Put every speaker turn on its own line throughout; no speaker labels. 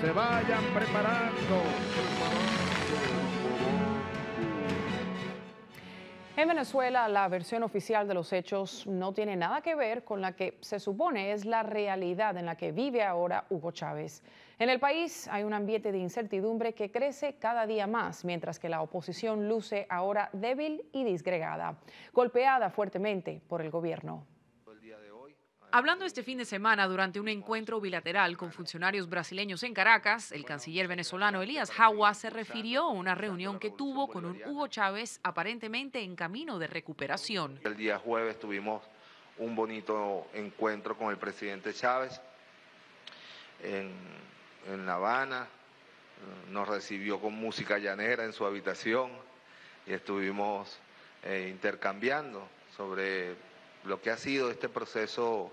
se vayan preparando.
En Venezuela, la versión oficial de los hechos no tiene nada que ver con la que se supone es la realidad en la que vive ahora Hugo Chávez. En el país hay un ambiente de incertidumbre que crece cada día más, mientras que la oposición luce ahora débil y disgregada, golpeada fuertemente por el gobierno. Hablando este fin de semana durante un encuentro bilateral con funcionarios brasileños en Caracas, el canciller venezolano Elías Jawa se refirió a una reunión que tuvo con un Hugo Chávez aparentemente en camino de recuperación.
El día jueves tuvimos un bonito encuentro con el presidente Chávez en, La Habana. Nos recibió con música llanera en su habitación y estuvimos eh, intercambiando sobre lo que ha sido este proceso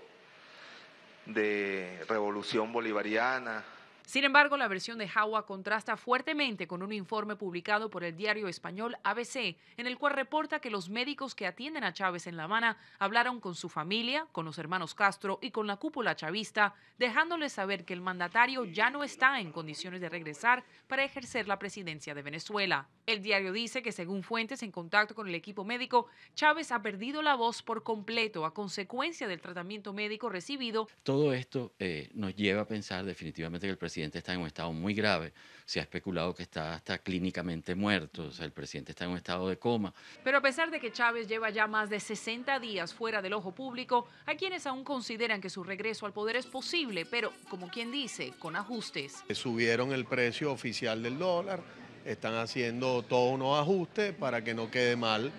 de revolución bolivariana,
sin embargo, la versión de Jawa contrasta fuertemente con un informe publicado por el diario español ABC, en el cual reporta que los médicos que atienden a Chávez en La Habana hablaron con su familia, con los hermanos Castro y con la cúpula chavista, dejándoles saber que el mandatario ya no está en condiciones de regresar para ejercer la presidencia de Venezuela. El diario dice que según fuentes en contacto con el equipo médico, Chávez ha perdido la voz por completo a consecuencia del tratamiento médico recibido.
Todo esto eh, nos lleva a pensar definitivamente que el presidente el presidente está en un estado muy grave. Se ha especulado que está hasta clínicamente muerto, o sea, el presidente está en un estado de coma.
Pero a pesar de que Chávez lleva ya más de 60 días fuera del ojo público, hay quienes aún consideran que su regreso al poder es posible, pero como quien dice, con ajustes.
Eh, subieron el precio oficial del dólar, están haciendo todos unos ajustes para que no quede mal,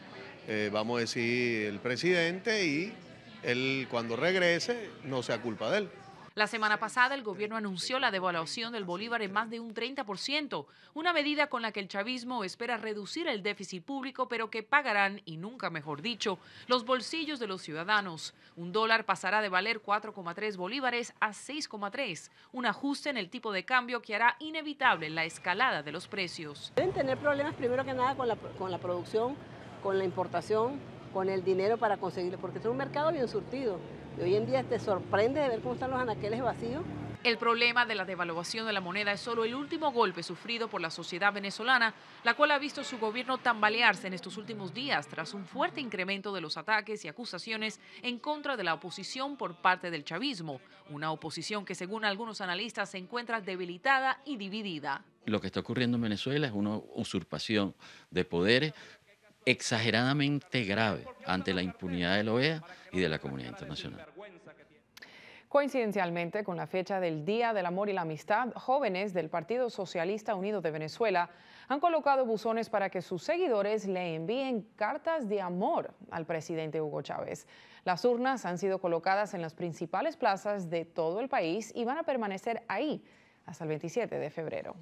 eh, vamos a decir, el presidente y él cuando regrese no sea culpa de él.
La semana pasada el gobierno anunció la devaluación del bolívar en más de un 30%, una medida con la que el chavismo espera reducir el déficit público, pero que pagarán, y nunca mejor dicho, los bolsillos de los ciudadanos. Un dólar pasará de valer 4,3 bolívares a 6,3, un ajuste en el tipo de cambio que hará inevitable la escalada de los precios. Deben tener problemas primero que nada con la, con la producción, con la importación con el dinero para conseguirlo, porque es un mercado bien surtido. Y hoy en día te sorprende de ver cómo están los anaqueles vacíos. El problema de la devaluación de la moneda es solo el último golpe sufrido por la sociedad venezolana, la cual ha visto su gobierno tambalearse en estos últimos días tras un fuerte incremento de los ataques y acusaciones en contra de la oposición por parte del chavismo, una oposición que según algunos analistas se encuentra debilitada y dividida.
Lo que está ocurriendo en Venezuela es una usurpación de poderes exageradamente grave ante la impunidad de la OEA y de la comunidad internacional.
Coincidencialmente con la fecha del Día del Amor y la Amistad, jóvenes del Partido Socialista Unido de Venezuela han colocado buzones para que sus seguidores le envíen cartas de amor al presidente Hugo Chávez. Las urnas han sido colocadas en las principales plazas de todo el país y van a permanecer ahí hasta el 27 de febrero.